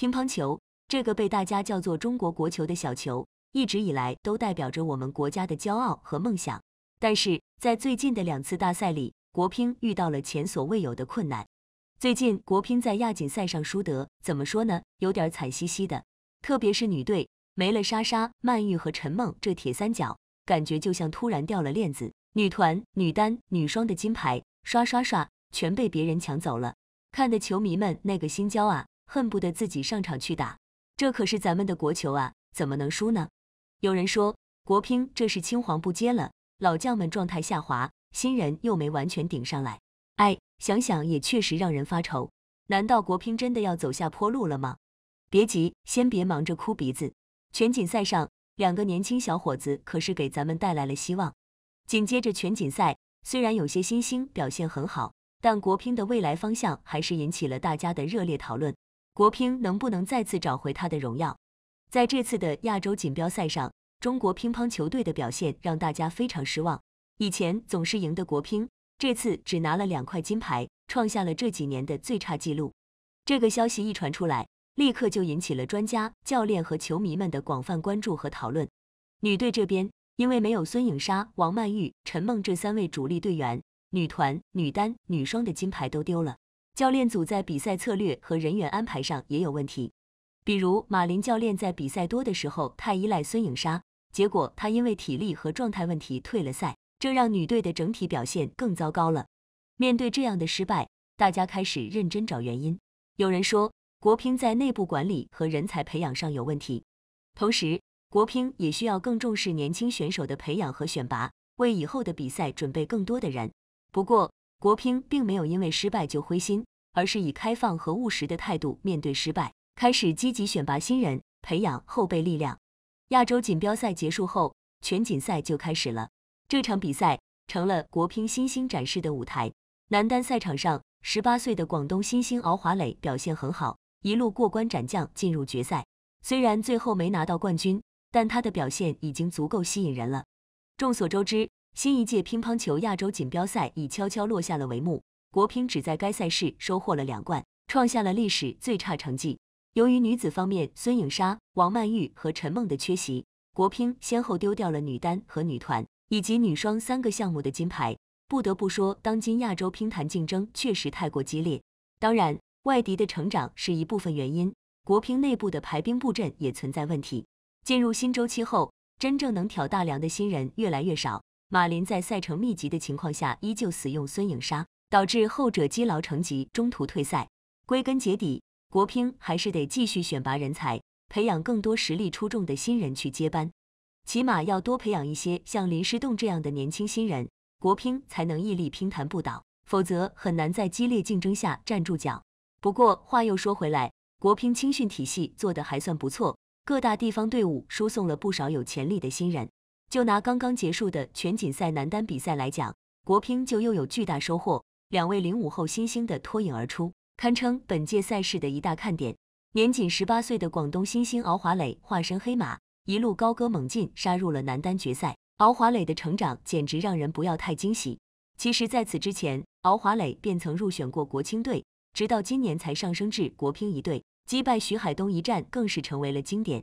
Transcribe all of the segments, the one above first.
乒乓球这个被大家叫做中国国球的小球，一直以来都代表着我们国家的骄傲和梦想。但是在最近的两次大赛里，国乒遇到了前所未有的困难。最近国乒在亚锦赛上输得怎么说呢？有点惨兮兮的。特别是女队没了莎莎、曼玉和陈梦这铁三角，感觉就像突然掉了链子。女团、女单、女双的金牌刷刷刷全被别人抢走了，看的球迷们那个心焦啊！恨不得自己上场去打，这可是咱们的国球啊，怎么能输呢？有人说国乒这是青黄不接了，老将们状态下滑，新人又没完全顶上来，哎，想想也确实让人发愁。难道国乒真的要走下坡路了吗？别急，先别忙着哭鼻子。全锦赛上，两个年轻小伙子可是给咱们带来了希望。紧接着全锦赛，虽然有些新星表现很好，但国乒的未来方向还是引起了大家的热烈讨论。国乒能不能再次找回他的荣耀？在这次的亚洲锦标赛上，中国乒乓球队的表现让大家非常失望。以前总是赢的国乒，这次只拿了两块金牌，创下了这几年的最差记录。这个消息一传出来，立刻就引起了专家、教练和球迷们的广泛关注和讨论。女队这边，因为没有孙颖莎、王曼玉、陈梦这三位主力队员，女团、女单、女双的金牌都丢了。教练组在比赛策略和人员安排上也有问题，比如马林教练在比赛多的时候太依赖孙颖莎，结果她因为体力和状态问题退了赛，这让女队的整体表现更糟糕了。面对这样的失败，大家开始认真找原因。有人说，国乒在内部管理和人才培养上有问题，同时国乒也需要更重视年轻选手的培养和选拔，为以后的比赛准备更多的人。不过，国乒并没有因为失败就灰心，而是以开放和务实的态度面对失败，开始积极选拔新人，培养后备力量。亚洲锦标赛结束后，全锦赛就开始了。这场比赛成了国乒新星展示的舞台。男单赛场上，十八岁的广东新星敖华磊表现很好，一路过关斩将进入决赛。虽然最后没拿到冠军，但他的表现已经足够吸引人了。众所周知。新一届乒乓球亚洲锦标赛已悄悄落下了帷幕，国乒只在该赛事收获了两冠，创下了历史最差成绩。由于女子方面孙颖莎、王曼玉和陈梦的缺席，国乒先后丢掉了女单和女团以及女双三个项目的金牌。不得不说，当今亚洲乒坛竞争确实太过激烈。当然，外敌的成长是一部分原因，国乒内部的排兵布阵也存在问题。进入新周期后，真正能挑大梁的新人越来越少。马林在赛程密集的情况下，依旧使用孙颖莎，导致后者积劳成疾，中途退赛。归根结底，国乒还是得继续选拔人才，培养更多实力出众的新人去接班，起码要多培养一些像林诗栋这样的年轻新人，国乒才能屹立乒坛不倒，否则很难在激烈竞争下站住脚。不过话又说回来，国乒青训体系做得还算不错，各大地方队伍输送了不少有潜力的新人。就拿刚刚结束的全锦赛男单比赛来讲，国乒就又有巨大收获，两位零五后新星的脱颖而出，堪称本届赛事的一大看点。年仅十八岁的广东新星敖华磊化身黑马，一路高歌猛进，杀入了男单决赛。敖华磊的成长简直让人不要太惊喜。其实，在此之前，敖华磊便曾入选过国青队，直到今年才上升至国乒一队。击败徐海东一战，更是成为了经典。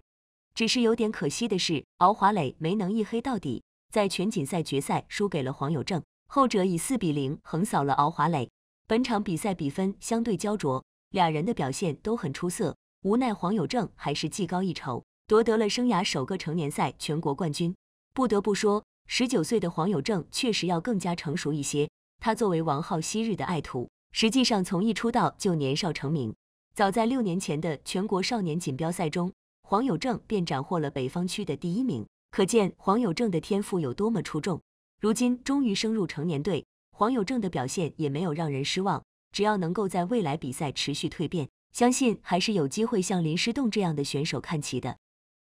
只是有点可惜的是，敖华磊没能一黑到底，在全锦赛决赛输给了黄有正，后者以四比零横扫了敖华磊。本场比赛比分相对焦灼，俩人的表现都很出色，无奈黄有正还是技高一筹，夺得了生涯首个成年赛全国冠军。不得不说，十九岁的黄有正确实要更加成熟一些。他作为王皓昔日的爱徒，实际上从一出道就年少成名，早在六年前的全国少年锦标赛中。黄有正便斩获了北方区的第一名，可见黄有正的天赋有多么出众。如今终于升入成年队，黄有正的表现也没有让人失望。只要能够在未来比赛持续蜕变，相信还是有机会向林诗栋这样的选手看齐的。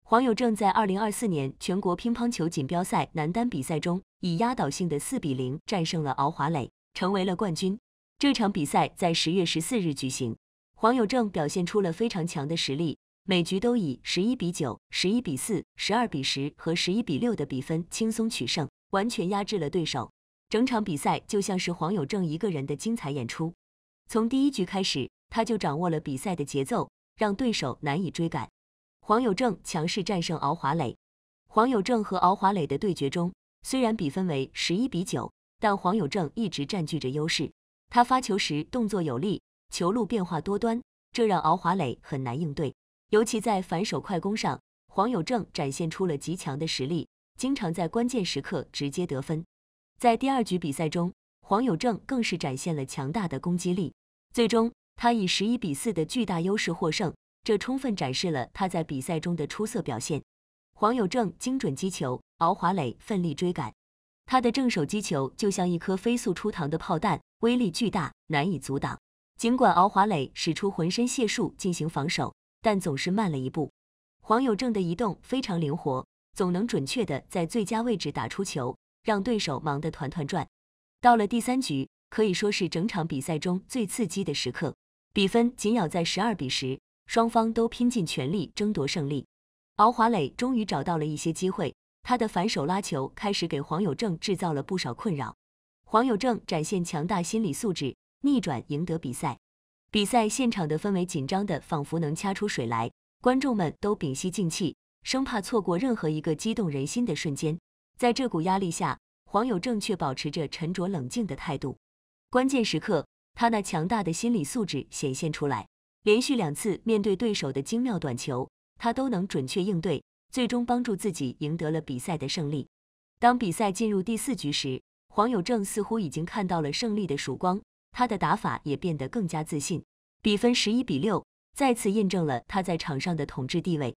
黄有正在二零二四年全国乒乓球锦标赛男单比赛中，以压倒性的四比零战胜了敖华磊，成为了冠军。这场比赛在十月十四日举行，黄有正表现出了非常强的实力。每局都以十一比九、十一比四、十二比十和十一比六的比分轻松取胜，完全压制了对手。整场比赛就像是黄有正一个人的精彩演出。从第一局开始，他就掌握了比赛的节奏，让对手难以追赶。黄有正强势战胜敖华磊。黄有正和敖华磊的对决中，虽然比分为十一比九，但黄有正一直占据着优势。他发球时动作有力，球路变化多端，这让敖华磊很难应对。尤其在反手快攻上，黄有正展现出了极强的实力，经常在关键时刻直接得分。在第二局比赛中，黄有正更是展现了强大的攻击力，最终他以十一比四的巨大优势获胜，这充分展示了他在比赛中的出色表现。黄有正精准击球，敖华磊奋力追赶，他的正手击球就像一颗飞速出膛的炮弹，威力巨大，难以阻挡。尽管敖华磊使出浑身解数进行防守。但总是慢了一步。黄有正的移动非常灵活，总能准确的在最佳位置打出球，让对手忙得团团转。到了第三局，可以说是整场比赛中最刺激的时刻，比分紧咬在十二比十，双方都拼尽全力争夺胜利。敖华磊终于找到了一些机会，他的反手拉球开始给黄有正制造了不少困扰。黄有正展现强大心理素质，逆转赢得比赛。比赛现场的氛围紧张得仿佛能掐出水来，观众们都屏息静气，生怕错过任何一个激动人心的瞬间。在这股压力下，黄有正却保持着沉着冷静的态度。关键时刻，他那强大的心理素质显现出来，连续两次面对对手的精妙短球，他都能准确应对，最终帮助自己赢得了比赛的胜利。当比赛进入第四局时，黄有正似乎已经看到了胜利的曙光。他的打法也变得更加自信，比分十一比六，再次印证了他在场上的统治地位。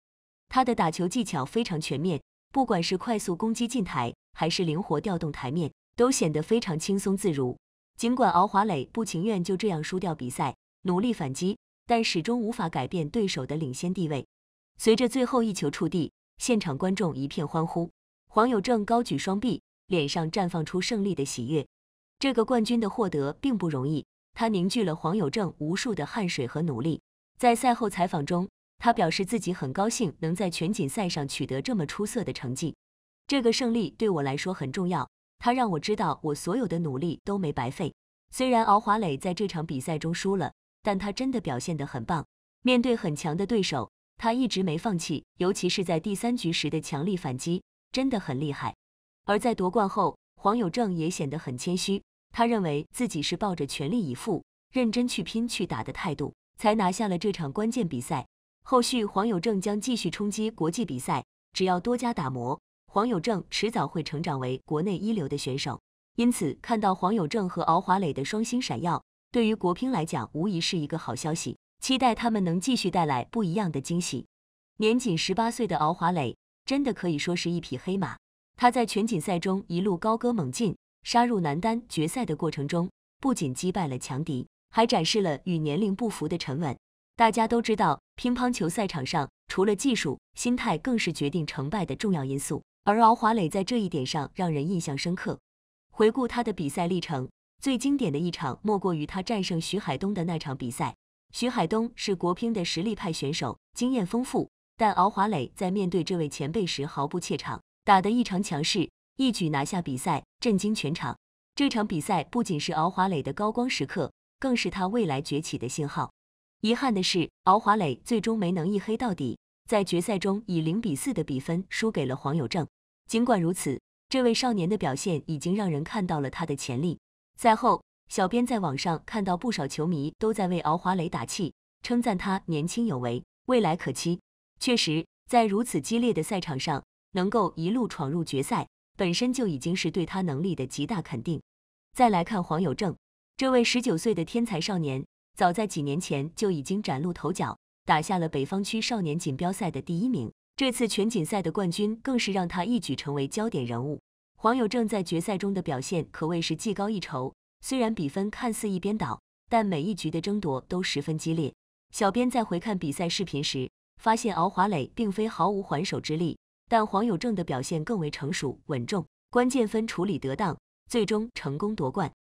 他的打球技巧非常全面，不管是快速攻击近台，还是灵活调动台面，都显得非常轻松自如。尽管敖华磊不情愿就这样输掉比赛，努力反击，但始终无法改变对手的领先地位。随着最后一球触地，现场观众一片欢呼，黄有正高举双臂，脸上绽放出胜利的喜悦。这个冠军的获得并不容易，他凝聚了黄有正无数的汗水和努力。在赛后采访中，他表示自己很高兴能在全锦赛上取得这么出色的成绩，这个胜利对我来说很重要，他让我知道我所有的努力都没白费。虽然敖华磊在这场比赛中输了，但他真的表现得很棒。面对很强的对手，他一直没放弃，尤其是在第三局时的强力反击，真的很厉害。而在夺冠后，黄有正也显得很谦虚，他认为自己是抱着全力以赴、认真去拼去打的态度，才拿下了这场关键比赛。后续黄有正将继续冲击国际比赛，只要多加打磨，黄有正迟早会成长为国内一流的选手。因此，看到黄有正和敖华磊的双星闪耀，对于国乒来讲无疑是一个好消息。期待他们能继续带来不一样的惊喜。年仅十八岁的敖华磊真的可以说是一匹黑马。他在全锦赛中一路高歌猛进，杀入男单决赛的过程中，不仅击败了强敌，还展示了与年龄不符的沉稳。大家都知道，乒乓球赛场上除了技术，心态更是决定成败的重要因素。而敖华磊在这一点上让人印象深刻。回顾他的比赛历程，最经典的一场莫过于他战胜徐海东的那场比赛。徐海东是国乒的实力派选手，经验丰富，但敖华磊在面对这位前辈时毫不怯场。打得异常强势，一举拿下比赛，震惊全场。这场比赛不仅是敖华磊的高光时刻，更是他未来崛起的信号。遗憾的是，敖华磊最终没能一黑到底，在决赛中以零比四的比分输给了黄有正。尽管如此，这位少年的表现已经让人看到了他的潜力。赛后，小编在网上看到不少球迷都在为敖华磊打气，称赞他年轻有为，未来可期。确实，在如此激烈的赛场上，能够一路闯入决赛，本身就已经是对他能力的极大肯定。再来看黄友正，这位十九岁的天才少年，早在几年前就已经崭露头角，打下了北方区少年锦标赛的第一名。这次全锦赛的冠军，更是让他一举成为焦点人物。黄友正在决赛中的表现可谓是技高一筹，虽然比分看似一边倒，但每一局的争夺都十分激烈。小编在回看比赛视频时，发现敖华磊并非毫无还手之力。但黄有正的表现更为成熟稳重，关键分处理得当，最终成功夺冠。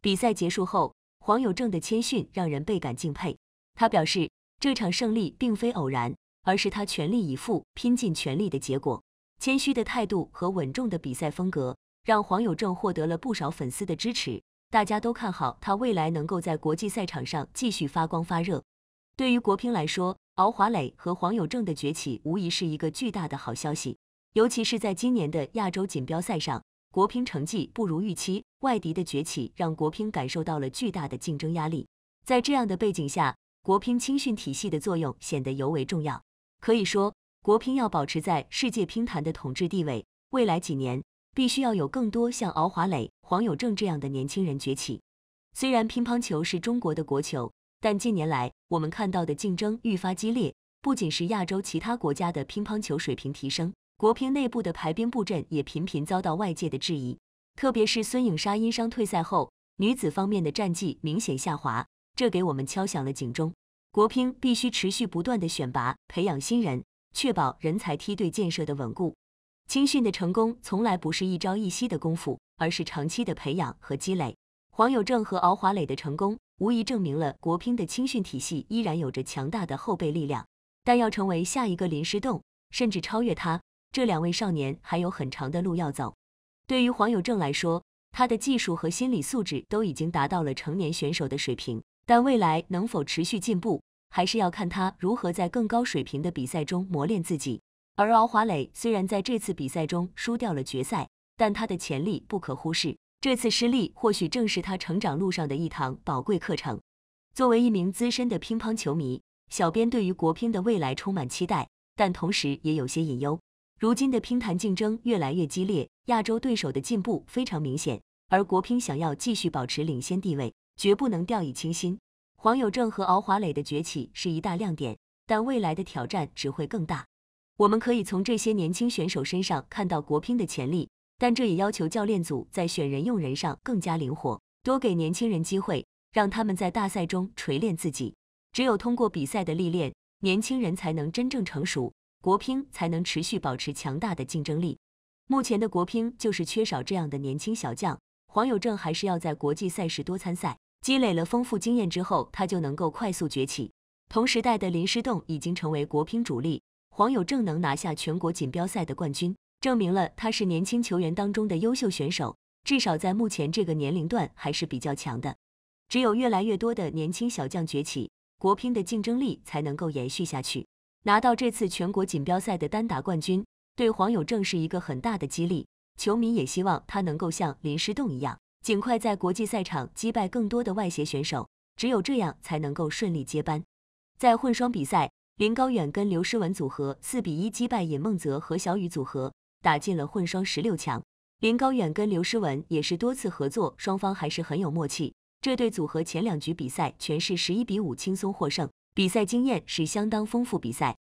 比赛结束后，黄有正的谦逊让人倍感敬佩。他表示，这场胜利并非偶然，而是他全力以赴、拼尽全力的结果。谦虚的态度和稳重的比赛风格，让黄有正获得了不少粉丝的支持。大家都看好他未来能够在国际赛场上继续发光发热。对于国乒来说，敖华磊和黄有正的崛起无疑是一个巨大的好消息，尤其是在今年的亚洲锦标赛上，国乒成绩不如预期，外敌的崛起让国乒感受到了巨大的竞争压力。在这样的背景下，国乒青训体系的作用显得尤为重要。可以说，国乒要保持在世界乒坛的统治地位，未来几年必须要有更多像敖华磊、黄有正这样的年轻人崛起。虽然乒乓球是中国的国球，但近年来，我们看到的竞争愈发激烈，不仅是亚洲其他国家的乒乓球水平提升，国乒内部的排兵布阵也频频遭到外界的质疑。特别是孙颖莎因伤退赛后，女子方面的战绩明显下滑，这给我们敲响了警钟。国乒必须持续不断的选拔、培养新人，确保人才梯队建设的稳固。青训的成功从来不是一朝一夕的功夫，而是长期的培养和积累。黄有正和敖华磊的成功，无疑证明了国乒的青训体系依然有着强大的后备力量。但要成为下一个林诗栋，甚至超越他，这两位少年还有很长的路要走。对于黄有正来说，他的技术和心理素质都已经达到了成年选手的水平，但未来能否持续进步，还是要看他如何在更高水平的比赛中磨练自己。而敖华磊虽然在这次比赛中输掉了决赛，但他的潜力不可忽视。这次失利或许正是他成长路上的一堂宝贵课程。作为一名资深的乒乓球迷，小编对于国乒的未来充满期待，但同时也有些隐忧。如今的乒坛竞争越来越激烈，亚洲对手的进步非常明显，而国乒想要继续保持领先地位，绝不能掉以轻心。黄有正和敖华磊的崛起是一大亮点，但未来的挑战只会更大。我们可以从这些年轻选手身上看到国乒的潜力。但这也要求教练组在选人用人上更加灵活，多给年轻人机会，让他们在大赛中锤炼自己。只有通过比赛的历练，年轻人才能真正成熟，国乒才能持续保持强大的竞争力。目前的国乒就是缺少这样的年轻小将。黄友政还是要在国际赛事多参赛，积累了丰富经验之后，他就能够快速崛起。同时代的林诗栋已经成为国乒主力，黄友政能拿下全国锦标赛的冠军。证明了他是年轻球员当中的优秀选手，至少在目前这个年龄段还是比较强的。只有越来越多的年轻小将崛起，国乒的竞争力才能够延续下去。拿到这次全国锦标赛的单打冠军，对黄有正是一个很大的激励。球迷也希望他能够像林诗栋一样，尽快在国际赛场击败更多的外协选手，只有这样才能够顺利接班。在混双比赛，林高远跟刘诗雯组合四比一击败尹梦泽和小雨组合。打进了混双十六强，林高远跟刘诗雯也是多次合作，双方还是很有默契。这对组合前两局比赛全是十一比五轻松获胜，比赛经验是相当丰富。比赛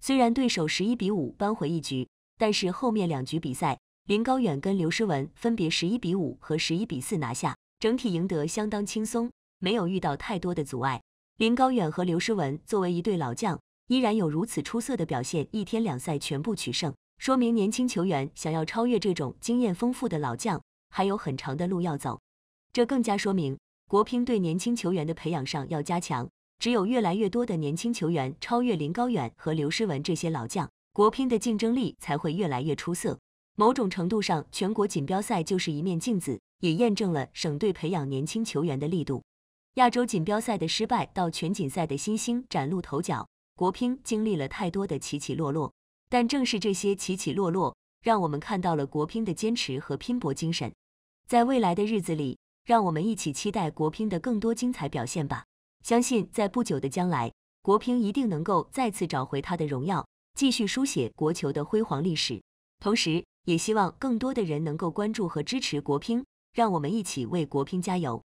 虽然对手十一比五扳回一局，但是后面两局比赛，林高远跟刘诗雯分别十一比五和十一比四拿下，整体赢得相当轻松，没有遇到太多的阻碍。林高远和刘诗雯作为一对老将，依然有如此出色的表现，一天两赛全部取胜。说明年轻球员想要超越这种经验丰富的老将，还有很长的路要走。这更加说明国乒对年轻球员的培养上要加强。只有越来越多的年轻球员超越林高远和刘诗雯这些老将，国乒的竞争力才会越来越出色。某种程度上，全国锦标赛就是一面镜子，也验证了省队培养年轻球员的力度。亚洲锦标赛的失败到全锦赛的新星崭露头角，国乒经历了太多的起起落落。但正是这些起起落落，让我们看到了国乒的坚持和拼搏精神。在未来的日子里，让我们一起期待国乒的更多精彩表现吧！相信在不久的将来，国乒一定能够再次找回它的荣耀，继续书写国球的辉煌历史。同时，也希望更多的人能够关注和支持国乒，让我们一起为国乒加油！